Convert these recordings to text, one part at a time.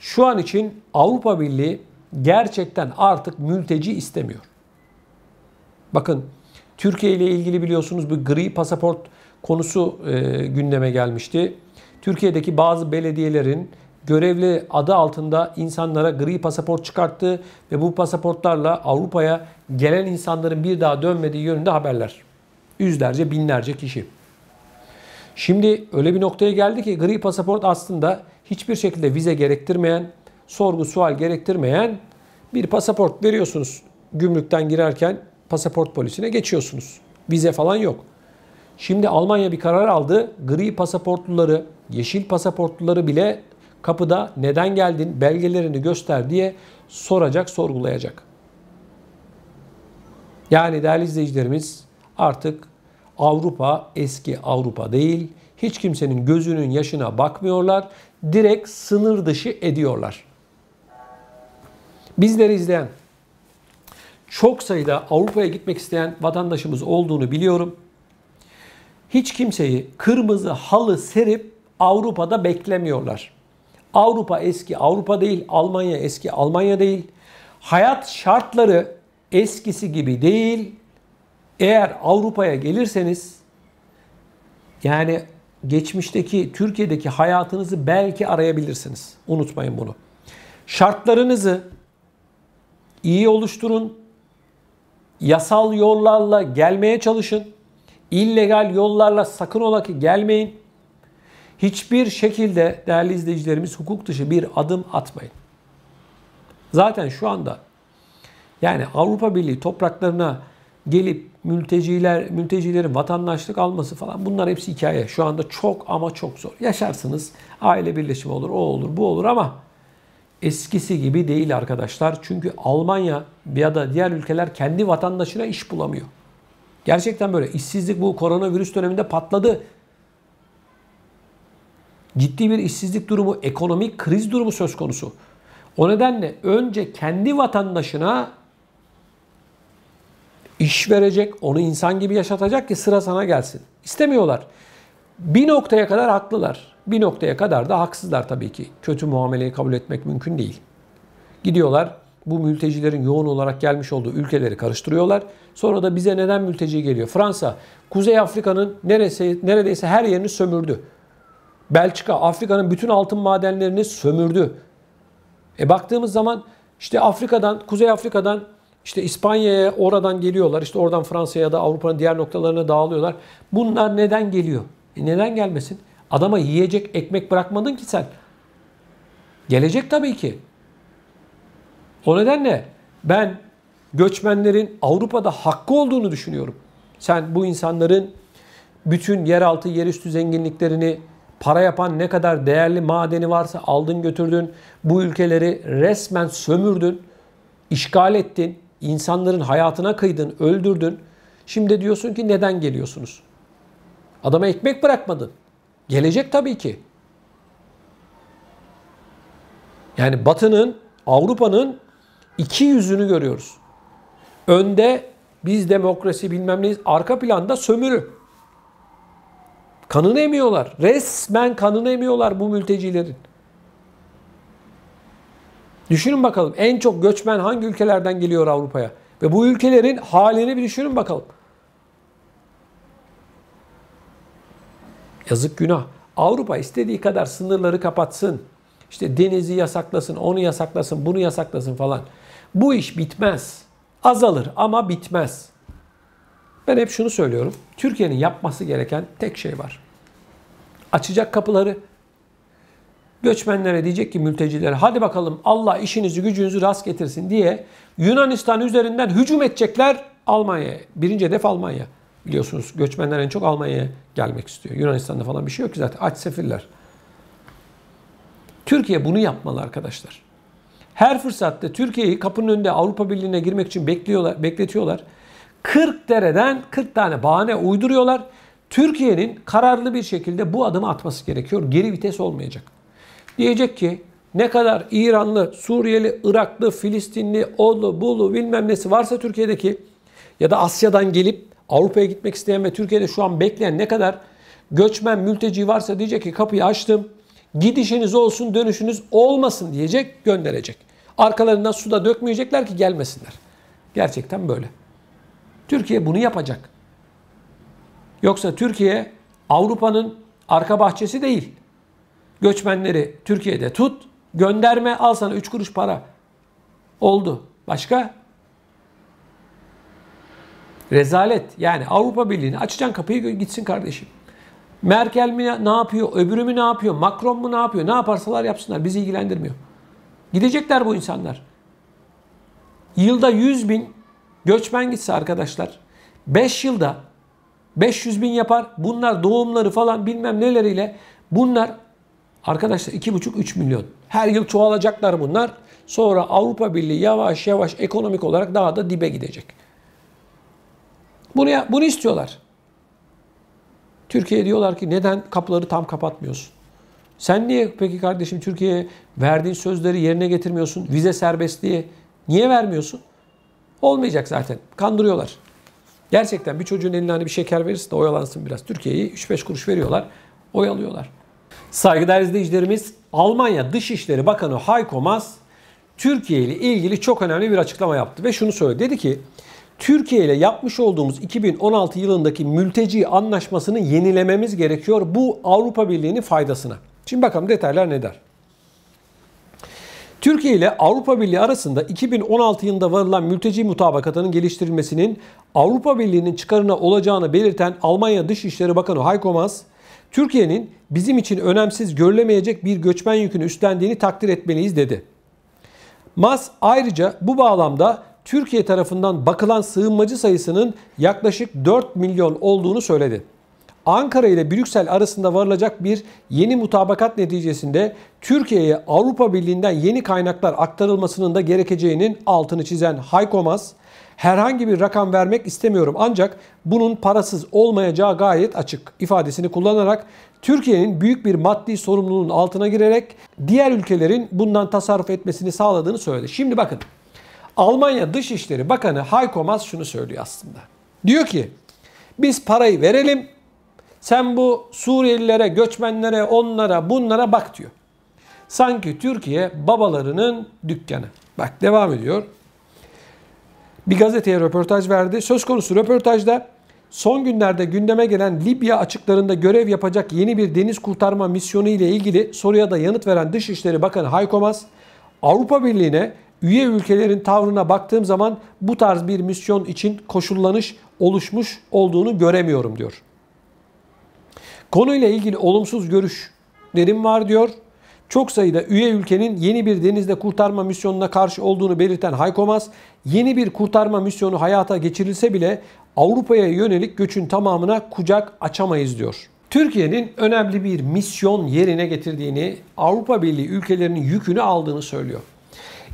Şu an için Avrupa Birliği gerçekten artık mülteci istemiyor. Bakın Türkiye ile ilgili biliyorsunuz bir gri pasaport konusu e, gündeme gelmişti. Türkiye'deki bazı belediyelerin görevli adı altında insanlara gri pasaport çıkarttı ve bu pasaportlarla Avrupa'ya gelen insanların bir daha dönmediği yönünde haberler. Yüzlerce, binlerce kişi. Şimdi öyle bir noktaya geldi ki gri pasaport aslında hiçbir şekilde vize gerektirmeyen, sorgu sual gerektirmeyen bir pasaport veriyorsunuz. Gümrükten girerken pasaport polisine geçiyorsunuz. Vize falan yok. Şimdi Almanya bir karar aldı. Gri pasaportluları, yeşil pasaportluları bile kapıda neden geldin, belgelerini göster diye soracak, sorgulayacak. Yani değerli izleyicilerimiz artık Avrupa eski Avrupa değil. Hiç kimsenin gözünün yaşına bakmıyorlar direkt sınır dışı ediyorlar. Bizleri izleyen çok sayıda Avrupa'ya gitmek isteyen vatandaşımız olduğunu biliyorum. Hiç kimseyi kırmızı halı serip Avrupa'da beklemiyorlar. Avrupa eski Avrupa değil, Almanya eski Almanya değil. Hayat şartları eskisi gibi değil. Eğer Avrupa'ya gelirseniz yani geçmişteki Türkiye'deki hayatınızı belki arayabilirsiniz. Unutmayın bunu. Şartlarınızı iyi oluşturun. Yasal yollarla gelmeye çalışın. İllegal yollarla sakın ola ki gelmeyin. Hiçbir şekilde değerli izleyicilerimiz hukuk dışı bir adım atmayın. Zaten şu anda yani Avrupa Birliği topraklarına gelip mülteciler mültecilerin vatandaşlık alması falan bunlar hepsi hikaye. Şu anda çok ama çok zor. Yaşarsınız. Aile birleşimi olur, o olur, bu olur ama eskisi gibi değil arkadaşlar. Çünkü Almanya ya da diğer ülkeler kendi vatandaşına iş bulamıyor. Gerçekten böyle. İşsizlik bu koronavirüs döneminde patladı. Ciddi bir işsizlik durumu, ekonomik kriz durumu söz konusu. O nedenle önce kendi vatandaşına iş verecek, onu insan gibi yaşatacak ki sıra sana gelsin. İstemiyorlar. Bir noktaya kadar haklılar. Bir noktaya kadar da haksızlar tabii ki. Kötü muameleyi kabul etmek mümkün değil. Gidiyorlar bu mültecilerin yoğun olarak gelmiş olduğu ülkeleri karıştırıyorlar. Sonra da bize neden mülteci geliyor? Fransa, Kuzey Afrika'nın neresi, neredeyse her yerini sömürdü. Belçika, Afrika'nın bütün altın madenlerini sömürdü. E baktığımız zaman işte Afrika'dan, Kuzey Afrika'dan işte İspanya'ya oradan geliyorlar. İşte oradan Fransa'ya ya da Avrupa'nın diğer noktalarına dağılıyorlar. Bunlar neden geliyor? E neden gelmesin? Adama yiyecek ekmek bırakmadın ki sen. Gelecek tabii ki. O nedenle ben göçmenlerin Avrupa'da hakkı olduğunu düşünüyorum. Sen bu insanların bütün yeraltı, yerüstü zenginliklerini para yapan ne kadar değerli madeni varsa aldın götürdün. Bu ülkeleri resmen sömürdün, işgal ettin insanların hayatına kıydın, öldürdün. Şimdi diyorsun ki neden geliyorsunuz? Adama ekmek bırakmadın. Gelecek tabii ki. Yani Batı'nın, Avrupa'nın iki yüzünü görüyoruz. Önde biz demokrasi bilmem neyiz, arka planda sömürü. Kanını emiyorlar. Resmen kanını emiyorlar bu mültecilerin. Düşünün bakalım en çok göçmen hangi ülkelerden geliyor Avrupa'ya? Ve bu ülkelerin halini bir düşünün bakalım. Yazık günah. Avrupa istediği kadar sınırları kapatsın. İşte denizi yasaklasın, onu yasaklasın, bunu yasaklasın falan. Bu iş bitmez. Azalır ama bitmez. Ben hep şunu söylüyorum. Türkiye'nin yapması gereken tek şey var. Açacak kapıları, göçmenlere diyecek ki mültecilere hadi bakalım Allah işinizi gücünüzü rast getirsin diye Yunanistan üzerinden hücum edecekler Almanya'ya. Birinci hedef Almanya. Biliyorsunuz göçmenler en çok Almanya'ya gelmek istiyor. Yunanistan'da falan bir şey yok ki zaten aç sefiller. Türkiye bunu yapmalı arkadaşlar. Her fırsatta Türkiye'yi kapının önünde Avrupa Birliği'ne girmek için bekliyorlar, bekletiyorlar. 40 dereden 40 tane bahane uyduruyorlar. Türkiye'nin kararlı bir şekilde bu adımı atması gerekiyor. Geri vites olmayacak. Diyecek ki ne kadar İranlı, Suriyeli, Iraklı, Filistinli, oğlu, bulu bilmem nesi varsa Türkiye'deki ya da Asya'dan gelip Avrupa'ya gitmek isteyen ve Türkiye'de şu an bekleyen ne kadar göçmen, mülteci varsa diyecek ki kapıyı açtım. Gidişiniz olsun, dönüşünüz olmasın diyecek, gönderecek. Arkalarından su da dökmeyecekler ki gelmesinler. Gerçekten böyle. Türkiye bunu yapacak. Yoksa Türkiye Avrupa'nın arka bahçesi değil göçmenleri Türkiye'de tut, gönderme, al sana 3 kuruş para. Oldu. Başka? Rezalet. Yani Avrupa Birliği'ne açacaksın kapıyı gitsin kardeşim. Merkel mi ne yapıyor, öbürü mü ne yapıyor, Macron mu ne yapıyor, ne yaparsalar yapsınlar bizi ilgilendirmiyor. Gidecekler bu insanlar. Yılda 100 bin göçmen gitse arkadaşlar 5 yılda 500 bin yapar. Bunlar doğumları falan bilmem neleriyle bunlar Arkadaşlar 2,5-3 milyon. Her yıl çoğalacaklar bunlar. Sonra Avrupa Birliği yavaş yavaş ekonomik olarak daha da dibe gidecek. Bunu, bunu istiyorlar. Türkiye diyorlar ki neden kapıları tam kapatmıyorsun? Sen niye peki kardeşim Türkiye'ye verdiğin sözleri yerine getirmiyorsun? Vize serbestliği niye vermiyorsun? Olmayacak zaten. Kandırıyorlar. Gerçekten bir çocuğun eline hani bir şeker verirsin de oyalansın biraz. Türkiye'yi 3-5 kuruş veriyorlar. Oyalıyorlar. Saygıdeğer izleyicilerimiz, Almanya Dışişleri Bakanı Heiko Maas, Türkiye ile ilgili çok önemli bir açıklama yaptı ve şunu söyledi. Dedi ki, Türkiye ile yapmış olduğumuz 2016 yılındaki mülteci anlaşmasını yenilememiz gerekiyor. Bu Avrupa Birliği'nin faydasına. Şimdi bakalım detaylar ne der? Türkiye ile Avrupa Birliği arasında 2016 yılında varılan mülteci mutabakatının geliştirilmesinin Avrupa Birliği'nin çıkarına olacağını belirten Almanya Dışişleri Bakanı Heiko Maas, Türkiye'nin bizim için önemsiz görülemeyecek bir göçmen yükünü üstlendiğini takdir etmeliyiz dedi. Mas ayrıca bu bağlamda Türkiye tarafından bakılan sığınmacı sayısının yaklaşık 4 milyon olduğunu söyledi. Ankara ile Brüksel arasında varılacak bir yeni mutabakat neticesinde Türkiye'ye Avrupa Birliği'nden yeni kaynaklar aktarılmasının da gerekeceğinin altını çizen Hayko Mas, herhangi bir rakam vermek istemiyorum ancak bunun parasız olmayacağı gayet açık ifadesini kullanarak Türkiye'nin büyük bir maddi sorumluluğun altına girerek diğer ülkelerin bundan tasarruf etmesini sağladığını söyledi. Şimdi bakın Almanya Dışişleri Bakanı Heiko Maas şunu söylüyor aslında. Diyor ki biz parayı verelim sen bu Suriyelilere, göçmenlere, onlara, bunlara bak diyor. Sanki Türkiye babalarının dükkanı. Bak devam ediyor bir gazeteye röportaj verdi. Söz konusu röportajda son günlerde gündeme gelen Libya açıklarında görev yapacak yeni bir deniz kurtarma misyonu ile ilgili soruya da yanıt veren Dışişleri Bakanı Hayko Avrupa Birliği'ne üye ülkelerin tavrına baktığım zaman bu tarz bir misyon için koşullanış oluşmuş olduğunu göremiyorum diyor. Konuyla ilgili olumsuz görüşlerim var diyor çok sayıda üye ülkenin yeni bir denizde kurtarma misyonuna karşı olduğunu belirten Haykomas, yeni bir kurtarma misyonu hayata geçirilse bile Avrupa'ya yönelik göçün tamamına kucak açamayız diyor. Türkiye'nin önemli bir misyon yerine getirdiğini, Avrupa Birliği ülkelerinin yükünü aldığını söylüyor.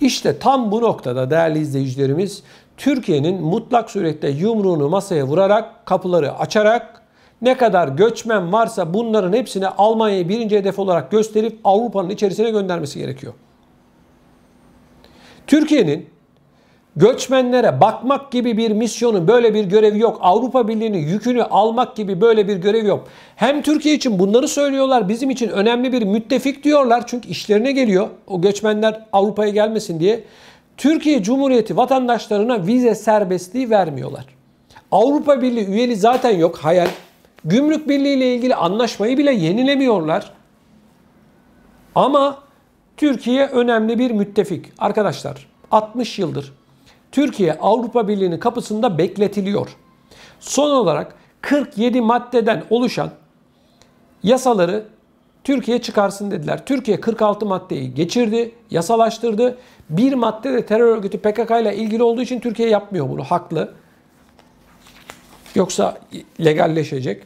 İşte tam bu noktada değerli izleyicilerimiz Türkiye'nin mutlak surette yumruğunu masaya vurarak, kapıları açarak ne kadar göçmen varsa bunların hepsini Almanya'yı birinci hedef olarak gösterip Avrupa'nın içerisine göndermesi gerekiyor. Türkiye'nin göçmenlere bakmak gibi bir misyonu, böyle bir görevi yok. Avrupa Birliği'nin yükünü almak gibi böyle bir görevi yok. Hem Türkiye için bunları söylüyorlar, bizim için önemli bir müttefik diyorlar. Çünkü işlerine geliyor o göçmenler Avrupa'ya gelmesin diye. Türkiye Cumhuriyeti vatandaşlarına vize serbestliği vermiyorlar. Avrupa Birliği üyeli zaten yok. Hayal Gümrük Birliği ile ilgili anlaşmayı bile yenilemiyorlar. Ama Türkiye önemli bir müttefik. Arkadaşlar 60 yıldır Türkiye Avrupa Birliği'nin kapısında bekletiliyor. Son olarak 47 maddeden oluşan yasaları Türkiye çıkarsın dediler. Türkiye 46 maddeyi geçirdi, yasalaştırdı. Bir madde de terör örgütü PKK ile ilgili olduğu için Türkiye yapmıyor bunu. Haklı. Yoksa legalleşecek.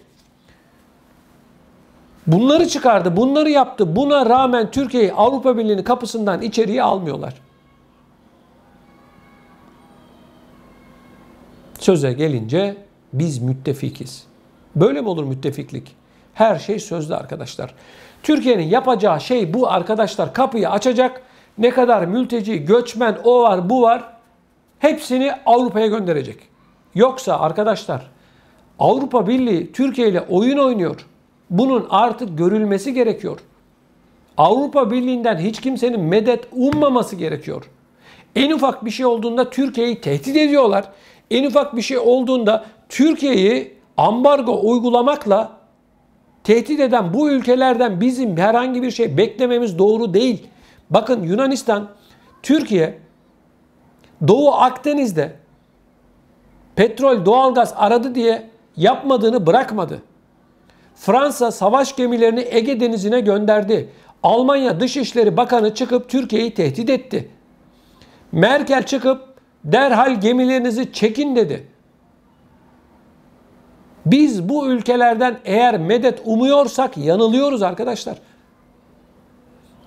Bunları çıkardı, bunları yaptı. Buna rağmen Türkiye'yi Avrupa Birliği'nin kapısından içeriye almıyorlar. Söze gelince biz müttefikiz. Böyle mi olur müttefiklik? Her şey sözlü arkadaşlar. Türkiye'nin yapacağı şey bu arkadaşlar kapıyı açacak. Ne kadar mülteci, göçmen, o var, bu var hepsini Avrupa'ya gönderecek. Yoksa arkadaşlar Avrupa Birliği Türkiye ile oyun oynuyor. Bunun artık görülmesi gerekiyor. Avrupa Birliği'nden hiç kimsenin medet ummaması gerekiyor. En ufak bir şey olduğunda Türkiye'yi tehdit ediyorlar. En ufak bir şey olduğunda Türkiye'yi ambargo uygulamakla tehdit eden bu ülkelerden bizim herhangi bir şey beklememiz doğru değil. Bakın Yunanistan, Türkiye Doğu Akdeniz'de petrol, doğalgaz aradı diye yapmadığını bırakmadı. Fransa savaş gemilerini Ege Denizi'ne gönderdi. Almanya Dışişleri Bakanı çıkıp Türkiye'yi tehdit etti. Merkel çıkıp derhal gemilerinizi çekin dedi. Biz bu ülkelerden eğer medet umuyorsak yanılıyoruz arkadaşlar.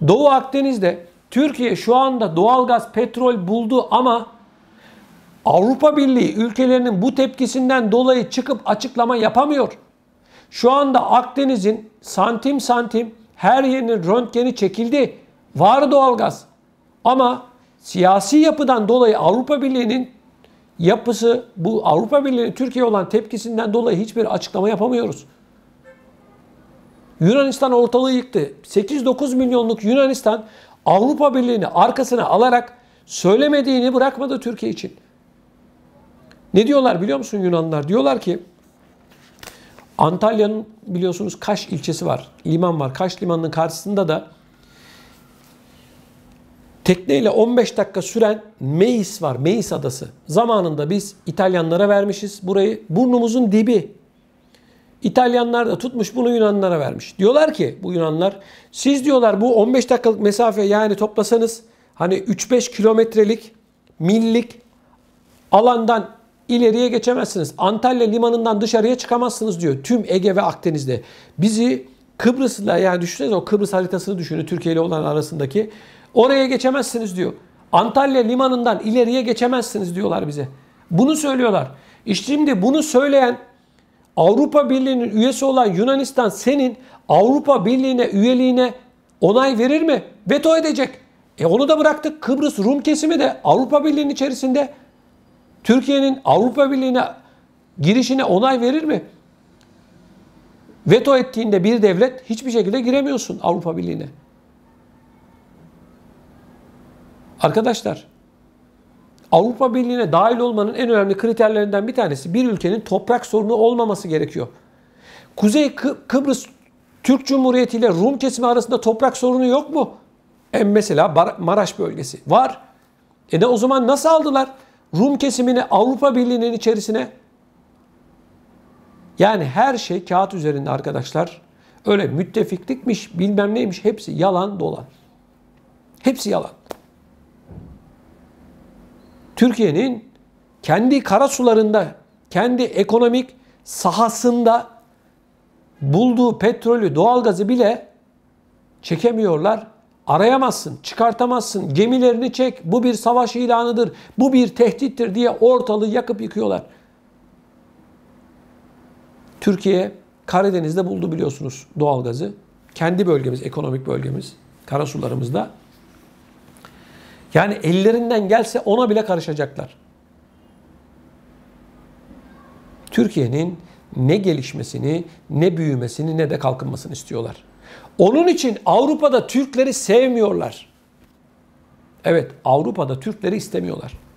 Doğu Akdeniz'de Türkiye şu anda doğalgaz, petrol buldu ama Avrupa Birliği ülkelerinin bu tepkisinden dolayı çıkıp açıklama yapamıyor. Şu anda Akdeniz'in santim santim her yerinin röntgeni çekildi. Var doğalgaz. Ama siyasi yapıdan dolayı Avrupa Birliği'nin yapısı bu Avrupa Birliği'nin Türkiye olan tepkisinden dolayı hiçbir açıklama yapamıyoruz. Yunanistan ortalığı yıktı. 8-9 milyonluk Yunanistan Avrupa Birliği'ni arkasına alarak söylemediğini bırakmadı Türkiye için. Ne diyorlar biliyor musun Yunanlar? Diyorlar ki Antalya'nın biliyorsunuz Kaş ilçesi var. Liman var. Kaş limanının karşısında da tekneyle 15 dakika süren Meis var. Meis adası. Zamanında biz İtalyanlara vermişiz burayı. Burnumuzun dibi. İtalyanlar da tutmuş bunu Yunanlara vermiş. Diyorlar ki bu Yunanlar siz diyorlar bu 15 dakikalık mesafe yani toplasanız hani 3-5 kilometrelik millik alandan ileriye geçemezsiniz. Antalya limanından dışarıya çıkamazsınız diyor tüm Ege ve Akdeniz'de. Bizi Kıbrıs'la yani düşünsenize o Kıbrıs haritasını düşünün Türkiye ile olan arasındaki. Oraya geçemezsiniz diyor. Antalya limanından ileriye geçemezsiniz diyorlar bize. Bunu söylüyorlar. İşte şimdi bunu söyleyen Avrupa Birliği'nin üyesi olan Yunanistan senin Avrupa Birliği'ne üyeliğine onay verir mi? Veto edecek. E onu da bıraktık. Kıbrıs Rum kesimi de Avrupa Birliği'nin içerisinde Türkiye'nin Avrupa Birliği'ne girişine onay verir mi? Veto ettiğinde bir devlet hiçbir şekilde giremiyorsun Avrupa Birliği'ne. Arkadaşlar, Avrupa Birliği'ne dahil olmanın en önemli kriterlerinden bir tanesi bir ülkenin toprak sorunu olmaması gerekiyor. Kuzey Kı Kıbrıs Türk Cumhuriyeti ile Rum kesimi arasında toprak sorunu yok mu? En mesela Bar Maraş bölgesi var. E ne o zaman nasıl aldılar? Rum kesimini Avrupa Birliği'nin içerisine yani her şey kağıt üzerinde arkadaşlar. Öyle müttefiklikmiş bilmem neymiş hepsi yalan dolan. Hepsi yalan. Türkiye'nin kendi kara sularında, kendi ekonomik sahasında bulduğu petrolü, doğalgazı bile çekemiyorlar arayamazsın, çıkartamazsın, gemilerini çek, bu bir savaş ilanıdır, bu bir tehdittir diye ortalığı yakıp yıkıyorlar. Türkiye Karadeniz'de buldu biliyorsunuz doğalgazı. Kendi bölgemiz, ekonomik bölgemiz, karasularımızda. Yani ellerinden gelse ona bile karışacaklar. Türkiye'nin ne gelişmesini, ne büyümesini, ne de kalkınmasını istiyorlar. Onun için Avrupa'da Türkleri sevmiyorlar. Evet Avrupa'da Türkleri istemiyorlar.